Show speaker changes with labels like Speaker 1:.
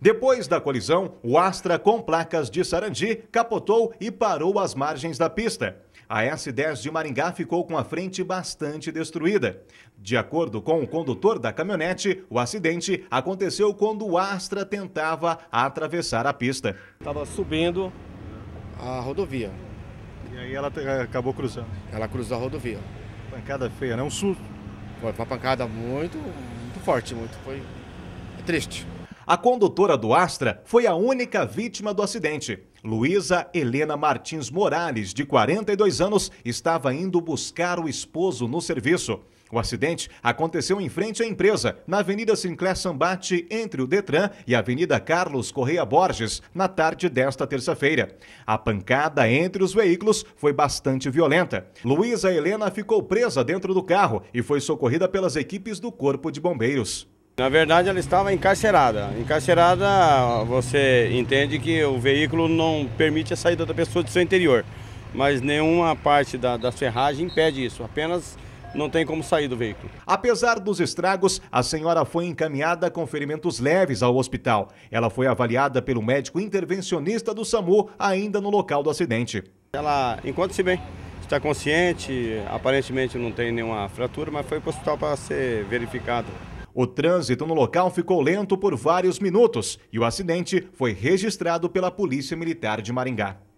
Speaker 1: Depois da colisão, o Astra com placas de Sarandi capotou e parou às margens da pista. A S10 de Maringá ficou com a frente bastante destruída. De acordo com o condutor da caminhonete, o acidente aconteceu quando o Astra
Speaker 2: tentava
Speaker 1: atravessar a pista.
Speaker 2: Estava subindo a rodovia. E aí ela eh, acabou cruzando. Ela cruzou a rodovia. Pancada feia, não? Né? Um susto. Foi uma pancada muito, muito forte, muito. Foi é triste. A condutora
Speaker 1: do Astra foi a única vítima do acidente. Luísa Helena Martins Morales, de 42 anos, estava indo buscar o esposo no serviço. O acidente aconteceu em frente à empresa, na Avenida Sinclair Sambate, entre o Detran e a Avenida Carlos Correia Borges, na tarde desta terça-feira. A pancada entre os veículos foi bastante violenta. Luísa Helena ficou presa dentro do carro e foi socorrida
Speaker 3: pelas equipes do Corpo de Bombeiros. Na verdade, ela estava encarcerada. Encarcerada, você entende que o veículo não permite a saída da pessoa do seu interior, mas nenhuma parte da, da ferragem impede isso, apenas não tem como sair do veículo.
Speaker 1: Apesar dos estragos, a senhora foi encaminhada com ferimentos leves ao hospital. Ela foi avaliada pelo médico intervencionista do SAMU ainda no local do acidente.
Speaker 3: Ela encontra-se bem, está consciente, aparentemente não tem nenhuma fratura, mas foi para o hospital para ser verificado.
Speaker 1: O trânsito no local ficou lento por vários minutos e o acidente foi registrado pela Polícia Militar de Maringá.